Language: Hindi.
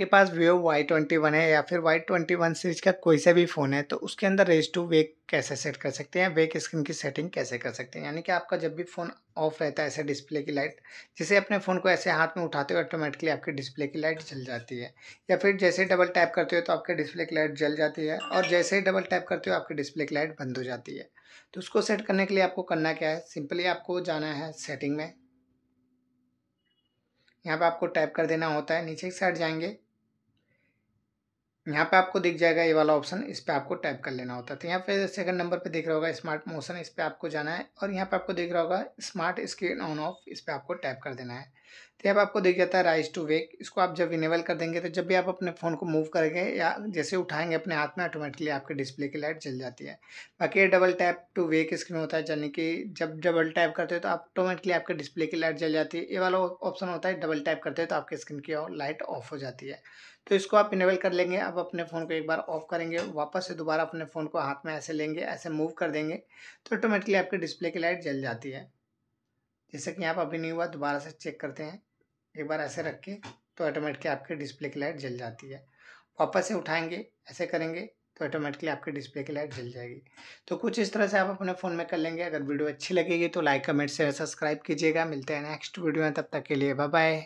आपके पास वीवो वाई ट्वेंटी वन है या फिर वाई ट्वेंटी वन सीरीज का कोई सा भी फ़ोन है तो उसके अंदर रेज टू वेक कैसे सेट कर सकते हैं वेक स्क्रीन की सेटिंग कैसे कर सकते हैं यानी कि आपका जब भी फ़ोन ऑफ रहता है ऐसे डिस्प्ले की लाइट जैसे अपने फ़ोन को ऐसे हाथ में उठाते हो ऑटोमेटिकली आपकी डिस्प्ले की लाइट जल जाती है या फिर जैसे डबल टैप करते हो तो आपके डिस्प्ले की लाइट जल जाती है और जैसे ही डबल टैप करते हो आपकी डिस्प्ले की लाइट बंद हो जाती है तो उसको सेट करने के लिए आपको करना क्या है सिंपली आपको जाना है सेटिंग में यहाँ पे आपको टाइप कर देना होता है नीचे की साइड जाएंगे यहाँ पे आपको दिख जाएगा ये वाला ऑप्शन इस पर आपको टाइप कर लेना होता है तो यहाँ पे सेकंड नंबर पे दिख रहा होगा स्मार्ट मोशन इस पर आपको जाना है और यहाँ पे आपको दिख रहा होगा स्मार्ट स्क्रीन ऑन ऑफ इस पर आपको टाइप कर देना है तो यहाँ पे आपको दिख जाता है राइज टू वेक इसको आप जब इनेबल कर देंगे तो जब भी आप अपने फ़ोन को मूव करेंगे या जैसे उठाएंगे अपने हाथ में ऑटोमेटिकली आपके डिस्प्ले की लाइट जल जाती है बाकी ये double tap to wake screen होता है यानी कि जब डबल टैप करते हो तो ऑटोमेटिकली आपके डिस्प्ले की लाइट जल जाती है ये वाला ऑप्शन होता है डबल टैप करते हो तो आपकी स्क्रीन की लाइट ऑफ हो जाती है तो इसको आप इनेबल कर लेंगे अब अपने फ़ोन को एक बार ऑफ करेंगे वापस से दोबारा अपने फ़ोन को हाथ में ऐसे लेंगे ऐसे मूव कर देंगे तो ऑटोमेटिकली आपके डिस्प्ले की लाइट जल जाती है जैसे कि आप अभी नहीं हुआ दोबारा से चेक करते हैं एक बार ऐसे रख के तो ऑटोमेटिकली आपके डिस्प्ले की लाइट जल जाती है वापस से उठाएंगे ऐसे करेंगे तो ऑटोमेटिकली आपके डिस्प्ले की लाइट जल जाएगी तो कुछ इस तरह से आप अपने फ़ोन में कर लेंगे अगर वीडियो अच्छी लगेगी तो लाइक कमेंट शेयर सब्सक्राइब कीजिएगा मिलते हैं नेक्स्ट वीडियो में तब तक के लिए बाय बाय